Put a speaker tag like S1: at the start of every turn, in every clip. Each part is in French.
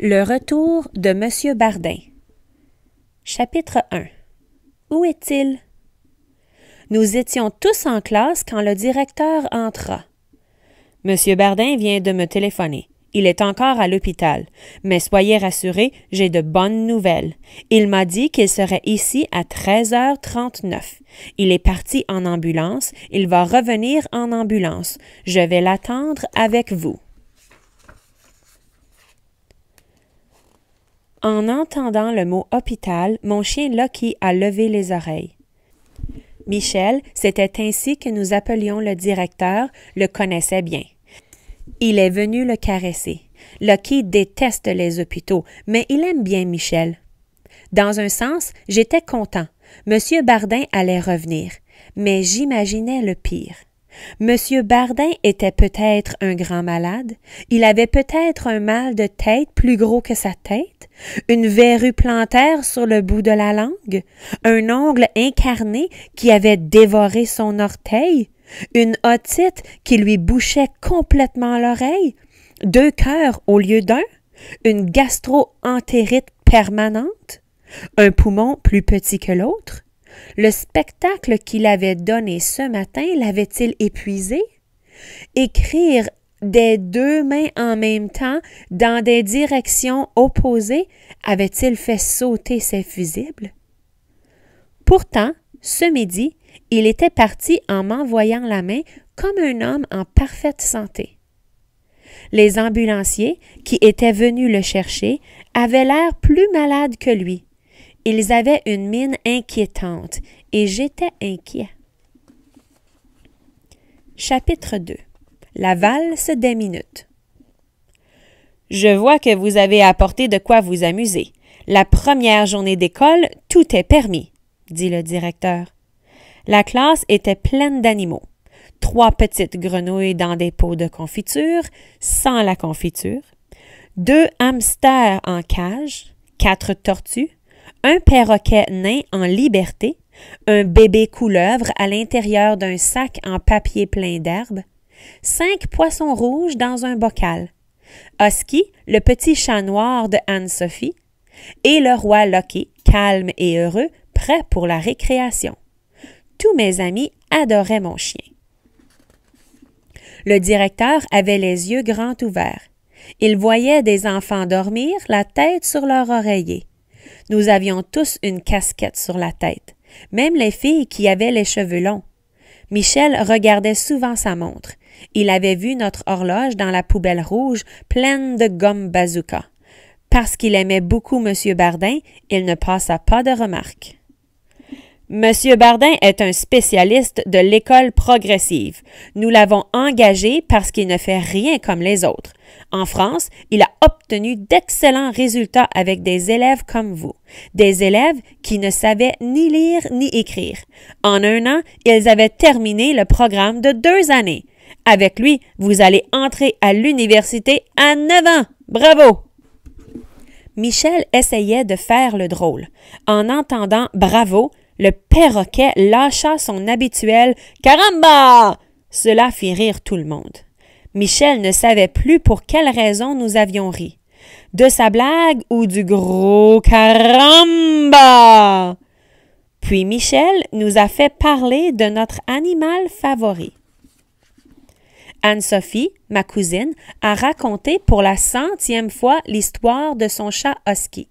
S1: Le retour de Monsieur Bardin. Chapitre 1 Où est-il Nous étions tous en classe quand le directeur entra. Monsieur Bardin vient de me téléphoner. Il est encore à l'hôpital. Mais soyez rassurés, j'ai de bonnes nouvelles. Il m'a dit qu'il serait ici à 13h39. Il est parti en ambulance. Il va revenir en ambulance. Je vais l'attendre avec vous. En entendant le mot hôpital, mon chien Lucky a levé les oreilles. Michel, c'était ainsi que nous appelions le directeur, le connaissait bien. Il est venu le caresser. Lucky déteste les hôpitaux, mais il aime bien Michel. Dans un sens, j'étais content. Monsieur Bardin allait revenir, mais j'imaginais le pire. Monsieur Bardin était peut-être un grand malade, il avait peut-être un mal de tête plus gros que sa tête, une verrue plantaire sur le bout de la langue, un ongle incarné qui avait dévoré son orteil, une otite qui lui bouchait complètement l'oreille, deux cœurs au lieu d'un, une gastro-entérite permanente, un poumon plus petit que l'autre, le spectacle qu'il avait donné ce matin l'avait-il épuisé? Écrire des deux mains en même temps dans des directions opposées avait-il fait sauter ses fusibles? Pourtant, ce midi, il était parti en m'envoyant la main comme un homme en parfaite santé. Les ambulanciers, qui étaient venus le chercher, avaient l'air plus malades que lui, ils avaient une mine inquiétante et j'étais inquiet. Chapitre 2 La valse des minutes. Je vois que vous avez apporté de quoi vous amuser. La première journée d'école, tout est permis, dit le directeur. La classe était pleine d'animaux. Trois petites grenouilles dans des pots de confiture, sans la confiture. Deux hamsters en cage, quatre tortues, un perroquet nain en liberté, un bébé couleuvre à l'intérieur d'un sac en papier plein d'herbe, cinq poissons rouges dans un bocal, Oski, le petit chat noir de Anne-Sophie, et le roi Loki, calme et heureux, prêt pour la récréation. Tous mes amis adoraient mon chien. Le directeur avait les yeux grands ouverts. Il voyait des enfants dormir, la tête sur leur oreiller. Nous avions tous une casquette sur la tête, même les filles qui avaient les cheveux longs. Michel regardait souvent sa montre. Il avait vu notre horloge dans la poubelle rouge pleine de gomme bazooka. Parce qu'il aimait beaucoup M. Bardin, il ne passa pas de remarques. Monsieur Bardin est un spécialiste de l'école progressive. Nous l'avons engagé parce qu'il ne fait rien comme les autres. En France, il a obtenu d'excellents résultats avec des élèves comme vous, des élèves qui ne savaient ni lire ni écrire. En un an, ils avaient terminé le programme de deux années. Avec lui, vous allez entrer à l'université à neuf ans. Bravo! Michel essayait de faire le drôle. En entendant bravo, le perroquet lâcha son habituel Caramba! Cela fit rire tout le monde. Michel ne savait plus pour quelle raison nous avions ri. De sa blague ou du gros caramba! Puis Michel nous a fait parler de notre animal favori. Anne-Sophie, ma cousine, a raconté pour la centième fois l'histoire de son chat husky.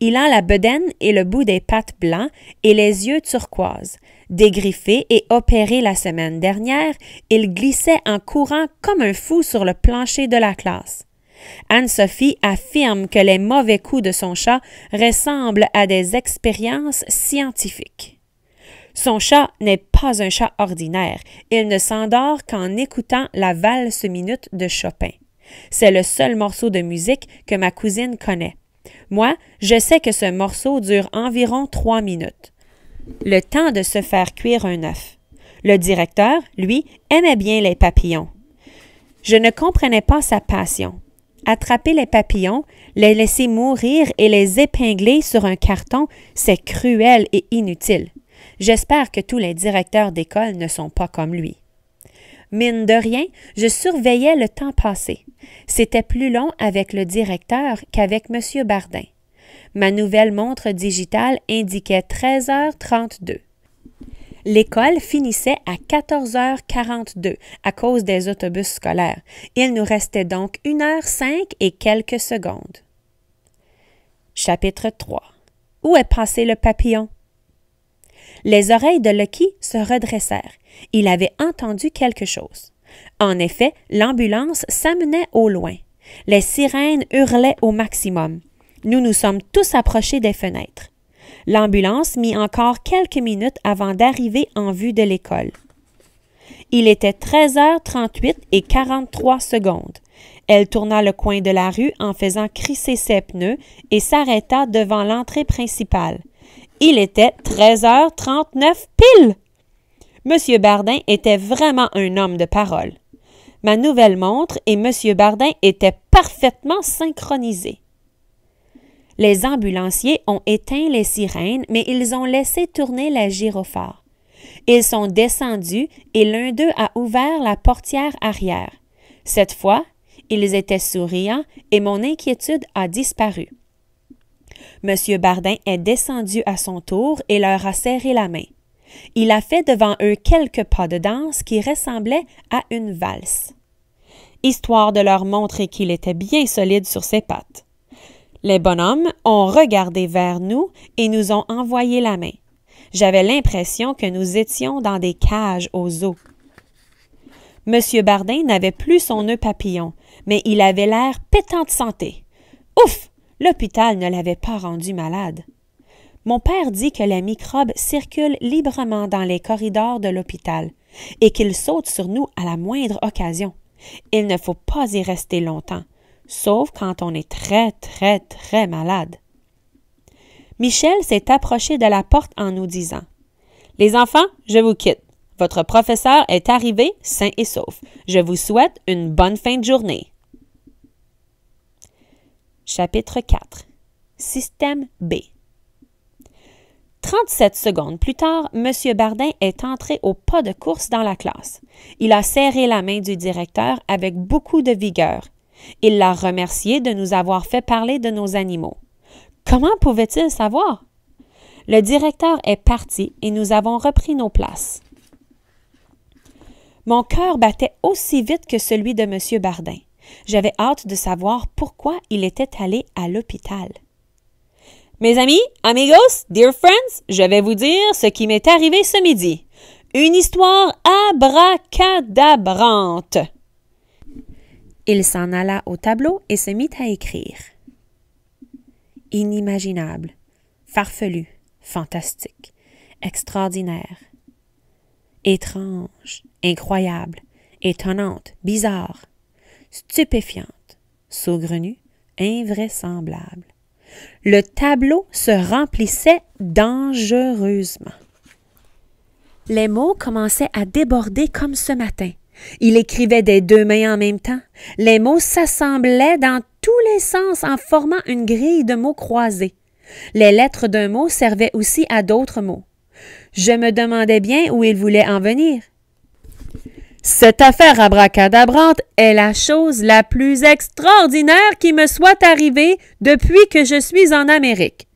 S1: Il a la bedaine et le bout des pattes blancs et les yeux turquoises. Dégriffé et opéré la semaine dernière, il glissait en courant comme un fou sur le plancher de la classe. Anne-Sophie affirme que les mauvais coups de son chat ressemblent à des expériences scientifiques. Son chat n'est pas un chat ordinaire. Il ne s'endort qu'en écoutant la valse minute de Chopin. C'est le seul morceau de musique que ma cousine connaît. Moi, je sais que ce morceau dure environ trois minutes. Le temps de se faire cuire un œuf. Le directeur, lui, aimait bien les papillons. Je ne comprenais pas sa passion. Attraper les papillons, les laisser mourir et les épingler sur un carton, c'est cruel et inutile. J'espère que tous les directeurs d'école ne sont pas comme lui. Mine de rien, je surveillais le temps passé. C'était plus long avec le directeur qu'avec M. Bardin. Ma nouvelle montre digitale indiquait 13h32. L'école finissait à 14h42 à cause des autobus scolaires. Il nous restait donc 1h05 et quelques secondes. Chapitre 3 Où est passé le papillon? Les oreilles de Lucky se redressèrent. Il avait entendu quelque chose. En effet, l'ambulance s'amenait au loin. Les sirènes hurlaient au maximum. Nous nous sommes tous approchés des fenêtres. L'ambulance mit encore quelques minutes avant d'arriver en vue de l'école. Il était 13h38 et 43 secondes. Elle tourna le coin de la rue en faisant crisser ses pneus et s'arrêta devant l'entrée principale. Il était 13h39 pile. Monsieur Bardin était vraiment un homme de parole. Ma nouvelle montre et Monsieur Bardin étaient parfaitement synchronisés. Les ambulanciers ont éteint les sirènes, mais ils ont laissé tourner la gyrophare. Ils sont descendus et l'un d'eux a ouvert la portière arrière. Cette fois, ils étaient souriants et mon inquiétude a disparu. M. Bardin est descendu à son tour et leur a serré la main. Il a fait devant eux quelques pas de danse qui ressemblaient à une valse, histoire de leur montrer qu'il était bien solide sur ses pattes. Les bonhommes ont regardé vers nous et nous ont envoyé la main. J'avais l'impression que nous étions dans des cages aux eaux. Monsieur Bardin n'avait plus son nœud papillon, mais il avait l'air pétant de santé. Ouf! L'hôpital ne l'avait pas rendu malade. Mon père dit que les microbes circulent librement dans les corridors de l'hôpital et qu'ils sautent sur nous à la moindre occasion. Il ne faut pas y rester longtemps, sauf quand on est très, très, très malade. Michel s'est approché de la porte en nous disant Les enfants, je vous quitte. Votre professeur est arrivé sain et sauf. Je vous souhaite une bonne fin de journée. Chapitre 4 Système B 37 secondes plus tard, M. Bardin est entré au pas de course dans la classe. Il a serré la main du directeur avec beaucoup de vigueur. Il l'a remercié de nous avoir fait parler de nos animaux. Comment pouvait-il savoir? Le directeur est parti et nous avons repris nos places. Mon cœur battait aussi vite que celui de M. Bardin. J'avais hâte de savoir pourquoi il était allé à l'hôpital. Mes amis, amigos, dear friends, je vais vous dire ce qui m'est arrivé ce midi. Une histoire abracadabrante. Il s'en alla au tableau et se mit à écrire. Inimaginable, farfelu, fantastique, extraordinaire, étrange, incroyable, étonnante, bizarre, stupéfiante, saugrenue, invraisemblable. Le tableau se remplissait dangereusement. Les mots commençaient à déborder comme ce matin. Il écrivait des deux mains en même temps. Les mots s'assemblaient dans tous les sens en formant une grille de mots croisés. Les lettres d'un mot servaient aussi à d'autres mots. Je me demandais bien où il voulait en venir. Cette affaire abracadabrante est la chose la plus extraordinaire qui me soit arrivée depuis que je suis en Amérique.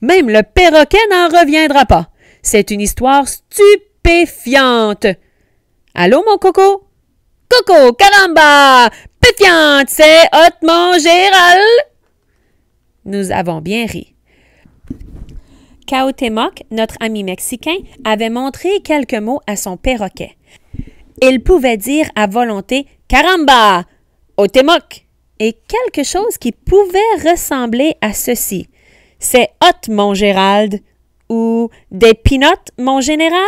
S1: Même le perroquet n'en reviendra pas. C'est une histoire stupéfiante. Allô, mon coco? Coco, caramba! Pétiante, c'est hot, mon Nous avons bien ri. Caotemoc, notre ami mexicain, avait montré quelques mots à son perroquet. Il pouvait dire à volonté Caramba! Au témoc! Et quelque chose qui pouvait ressembler à ceci. C'est hot, mon Gérald! Ou des pinottes, mon général?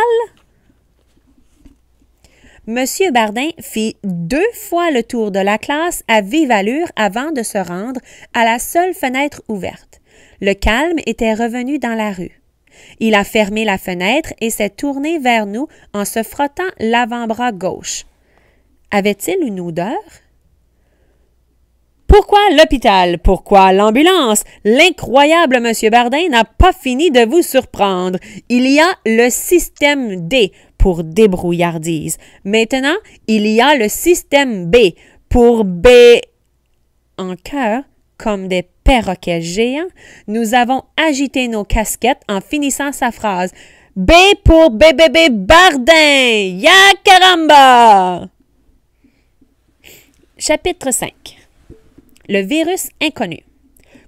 S1: Monsieur Bardin fit deux fois le tour de la classe à vive allure avant de se rendre à la seule fenêtre ouverte. Le calme était revenu dans la rue. Il a fermé la fenêtre et s'est tourné vers nous en se frottant l'avant-bras gauche. Avait-il une odeur? Pourquoi l'hôpital? Pourquoi l'ambulance? L'incroyable monsieur Bardin n'a pas fini de vous surprendre. Il y a le système D pour débrouillardise. Maintenant, il y a le système B pour B. En cœur, comme des perroquets géants, nous avons agité nos casquettes en finissant sa phrase. B pour bébé Bardin! Ya caramba! Chapitre 5 Le virus inconnu.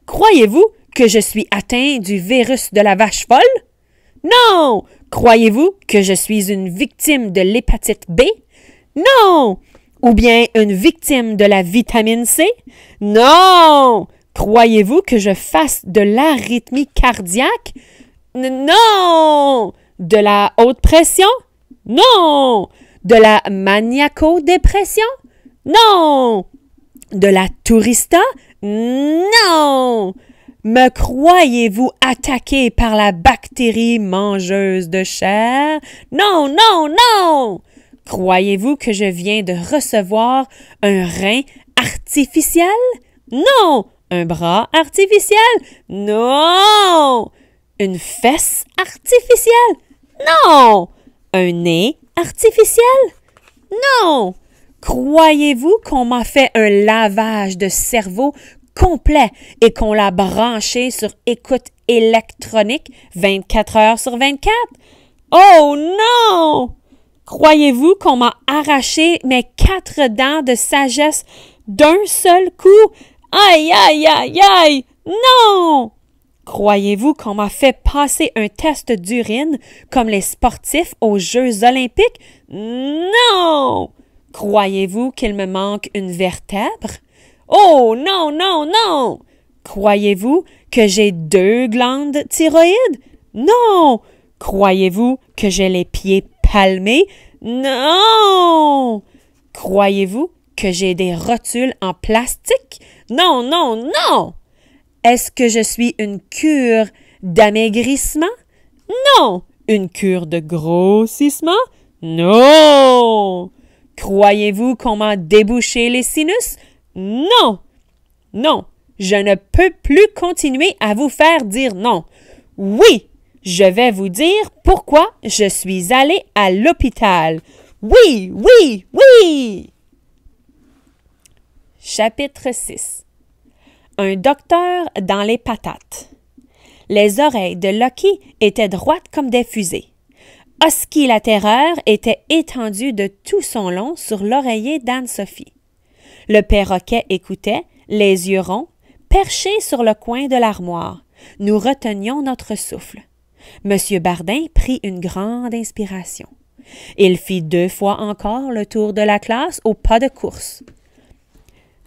S1: Croyez-vous que je suis atteint du virus de la vache folle? Non! Croyez-vous que je suis une victime de l'hépatite B? Non! Ou bien une victime de la vitamine C? Non! Croyez-vous que je fasse de l'arythmie cardiaque? Non! De la haute pression? Non! De la maniaco-dépression? Non! De la tourista? Non! Me croyez-vous attaqué par la bactérie mangeuse de chair? Non, non, non! Croyez-vous que je viens de recevoir un rein artificiel? Non! Un bras artificiel? Non! Une fesse artificielle? Non! Un nez artificiel? Non! Croyez-vous qu'on m'a fait un lavage de cerveau complet et qu'on l'a branché sur écoute électronique 24 heures sur 24? Oh non! Croyez-vous qu'on m'a arraché mes quatre dents de sagesse d'un seul coup? Aïe, aïe, aïe, aïe! Non! Croyez-vous qu'on m'a fait passer un test d'urine comme les sportifs aux Jeux olympiques? Non! Croyez-vous qu'il me manque une vertèbre? Oh non, non, non! Croyez-vous que j'ai deux glandes thyroïdes? Non! Croyez-vous que j'ai les pieds palmer? Non! Croyez-vous que j'ai des rotules en plastique? Non, non, non! Est-ce que je suis une cure d'amaigrissement? Non! Une cure de grossissement? Non! Croyez-vous qu'on m'a débouché les sinus? Non! Non! Je ne peux plus continuer à vous faire dire non. Oui! Je vais vous dire pourquoi je suis allée à l'hôpital. Oui, oui, oui. Chapitre 6 Un docteur dans les patates. Les oreilles de Loki étaient droites comme des fusées. Husky la terreur était étendue de tout son long sur l'oreiller d'Anne-Sophie. Le perroquet écoutait, les yeux ronds, perché sur le coin de l'armoire. Nous retenions notre souffle. Monsieur Bardin prit une grande inspiration. Il fit deux fois encore le tour de la classe au pas de course.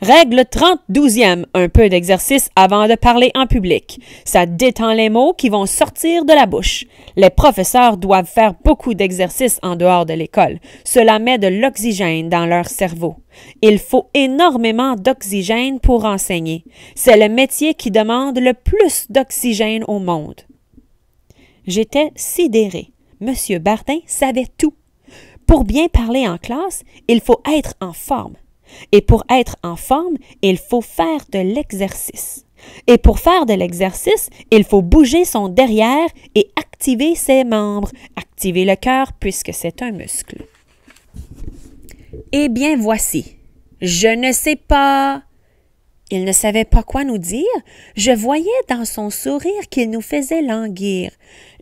S1: Règle trente douzième, un peu d'exercice avant de parler en public. Ça détend les mots qui vont sortir de la bouche. Les professeurs doivent faire beaucoup d'exercices en dehors de l'école. Cela met de l'oxygène dans leur cerveau. Il faut énormément d'oxygène pour enseigner. C'est le métier qui demande le plus d'oxygène au monde. J'étais sidérée. Monsieur Bardin savait tout. Pour bien parler en classe, il faut être en forme. Et pour être en forme, il faut faire de l'exercice. Et pour faire de l'exercice, il faut bouger son derrière et activer ses membres, activer le cœur puisque c'est un muscle. Eh bien voici. Je ne sais pas. Il ne savait pas quoi nous dire. Je voyais dans son sourire qu'il nous faisait languir.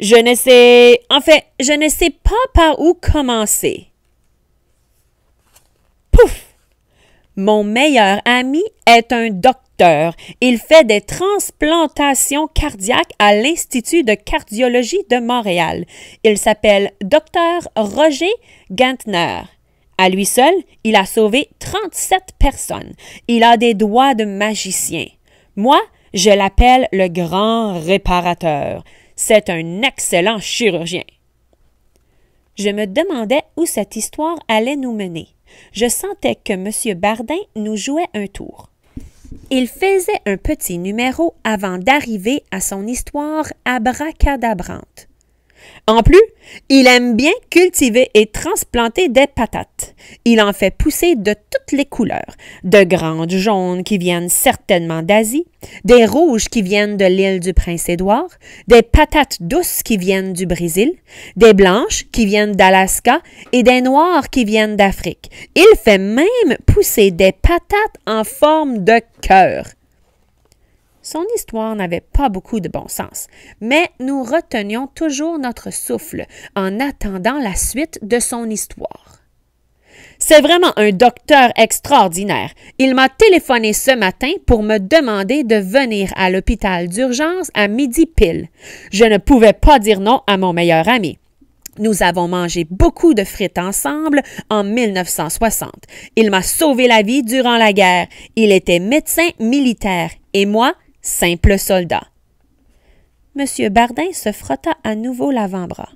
S1: Je ne sais. En fait, je ne sais pas par où commencer. Pouf! Mon meilleur ami est un docteur. Il fait des transplantations cardiaques à l'Institut de cardiologie de Montréal. Il s'appelle Dr. Roger Gantner. À lui seul, il a sauvé 37 personnes. Il a des doigts de magicien. Moi, je l'appelle le grand réparateur. C'est un excellent chirurgien. Je me demandais où cette histoire allait nous mener. Je sentais que M. Bardin nous jouait un tour. Il faisait un petit numéro avant d'arriver à son histoire abracadabrante. En plus, il aime bien cultiver et transplanter des patates. Il en fait pousser de toutes les couleurs, de grandes jaunes qui viennent certainement d'Asie, des rouges qui viennent de l'île du Prince-Édouard, des patates douces qui viennent du Brésil, des blanches qui viennent d'Alaska et des noires qui viennent d'Afrique. Il fait même pousser des patates en forme de cœur. Son histoire n'avait pas beaucoup de bon sens, mais nous retenions toujours notre souffle en attendant la suite de son histoire. C'est vraiment un docteur extraordinaire. Il m'a téléphoné ce matin pour me demander de venir à l'hôpital d'urgence à midi pile. Je ne pouvais pas dire non à mon meilleur ami. Nous avons mangé beaucoup de frites ensemble en 1960. Il m'a sauvé la vie durant la guerre. Il était médecin militaire et moi, Simple soldat. Monsieur Bardin se frotta à nouveau l'avant-bras.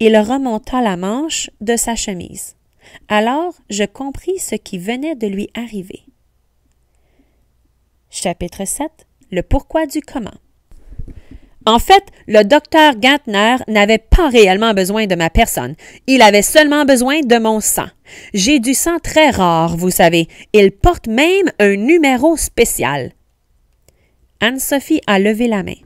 S1: Il remonta la manche de sa chemise. Alors je compris ce qui venait de lui arriver. Chapitre 7 Le pourquoi du comment. En fait, le docteur Gantner n'avait pas réellement besoin de ma personne. Il avait seulement besoin de mon sang. J'ai du sang très rare, vous savez. Il porte même un numéro spécial. Anne-Sophie a levé la main.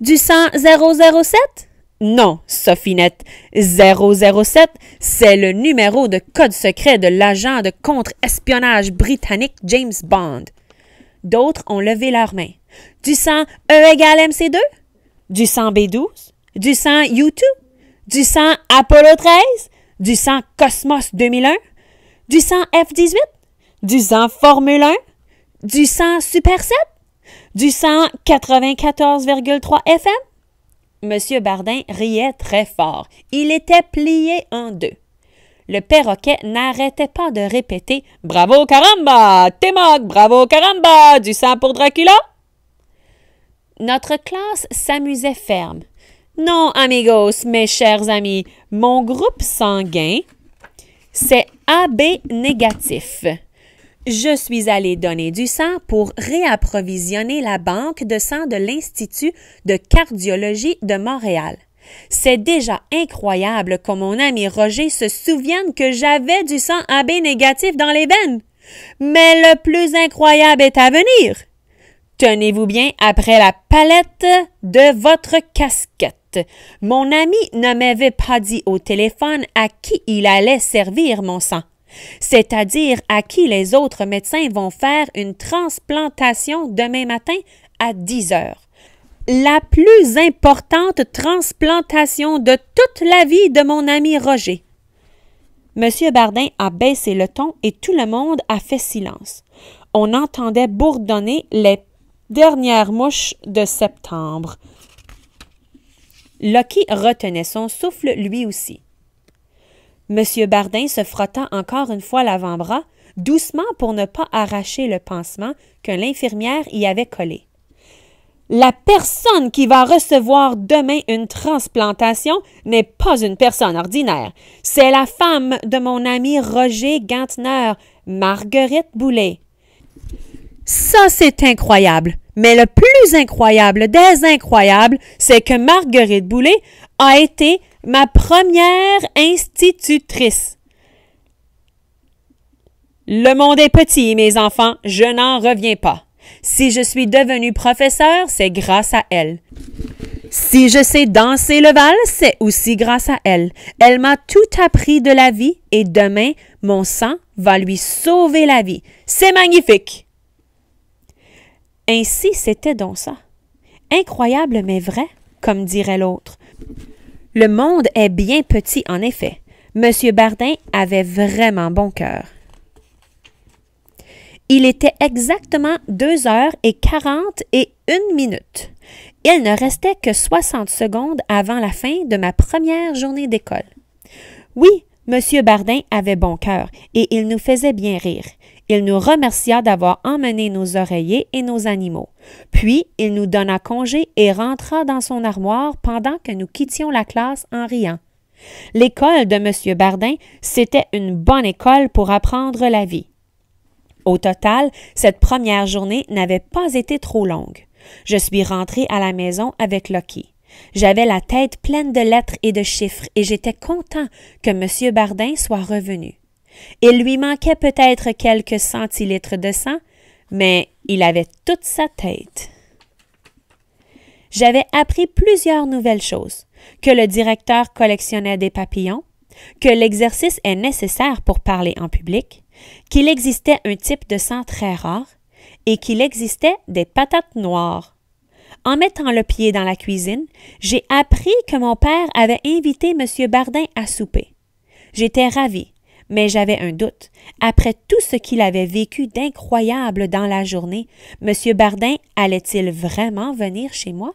S1: Du sang 007? Non, Sophie Sophinette. 007, c'est le numéro de code secret de l'agent de contre-espionnage britannique James Bond. D'autres ont levé leurs main. « Du sang E égale MC2? Du sang B12? Du sang U2? Du sang Apollo 13? Du sang Cosmos 2001? Du sang F18? Du sang Formule 1? Du sang Super 7? du 194,3 FM? Monsieur Bardin riait très fort. Il était plié en deux. Le perroquet n'arrêtait pas de répéter Bravo caramba! Témoc! Bravo caramba! Du sang pour Dracula! Notre classe s'amusait ferme. Non, amigos, mes chers amis, mon groupe sanguin, c'est AB négatif. Je suis allé donner du sang pour réapprovisionner la banque de sang de l'Institut de cardiologie de Montréal. C'est déjà incroyable que mon ami Roger se souvienne que j'avais du sang AB négatif dans les veines. Mais le plus incroyable est à venir. Tenez-vous bien après la palette de votre casquette. Mon ami ne m'avait pas dit au téléphone à qui il allait servir mon sang c'est-à-dire à qui les autres médecins vont faire une transplantation demain matin à 10 heures la plus importante transplantation de toute la vie de mon ami Roger. Monsieur Bardin a baissé le ton et tout le monde a fait silence. On entendait bourdonner les dernières mouches de septembre. Loki retenait son souffle lui aussi. M. Bardin se frotta encore une fois l'avant-bras, doucement pour ne pas arracher le pansement que l'infirmière y avait collé. La personne qui va recevoir demain une transplantation n'est pas une personne ordinaire. C'est la femme de mon ami Roger Gantner, Marguerite Boulet. Ça, c'est incroyable. Mais le plus incroyable des incroyables, c'est que Marguerite Boulet a été ma première institutrice. Le monde est petit, mes enfants, je n'en reviens pas. Si je suis devenue professeur, c'est grâce à elle. Si je sais danser le val, c'est aussi grâce à elle. Elle m'a tout appris de la vie et demain, mon sang va lui sauver la vie. C'est magnifique. Ainsi c'était donc ça. Incroyable mais vrai, comme dirait l'autre. Le monde est bien petit, en effet. Monsieur Bardin avait vraiment bon cœur. Il était exactement 2 heures et quarante et une minute. Il ne restait que 60 secondes avant la fin de ma première journée d'école. Oui, Monsieur Bardin avait bon cœur et il nous faisait bien rire. Il nous remercia d'avoir emmené nos oreillers et nos animaux. Puis il nous donna congé et rentra dans son armoire pendant que nous quittions la classe en riant. L'école de M. Bardin, c'était une bonne école pour apprendre la vie. Au total, cette première journée n'avait pas été trop longue. Je suis rentrée à la maison avec Lucky. J'avais la tête pleine de lettres et de chiffres et j'étais content que M. Bardin soit revenu. Il lui manquait peut-être quelques centilitres de sang, mais il avait toute sa tête. J'avais appris plusieurs nouvelles choses, que le directeur collectionnait des papillons, que l'exercice est nécessaire pour parler en public, qu'il existait un type de sang très rare et qu'il existait des patates noires. En mettant le pied dans la cuisine, j'ai appris que mon père avait invité M. Bardin à souper. J'étais ravie, mais j'avais un doute. Après tout ce qu'il avait vécu d'incroyable dans la journée, M. Bardin allait-il vraiment venir chez moi?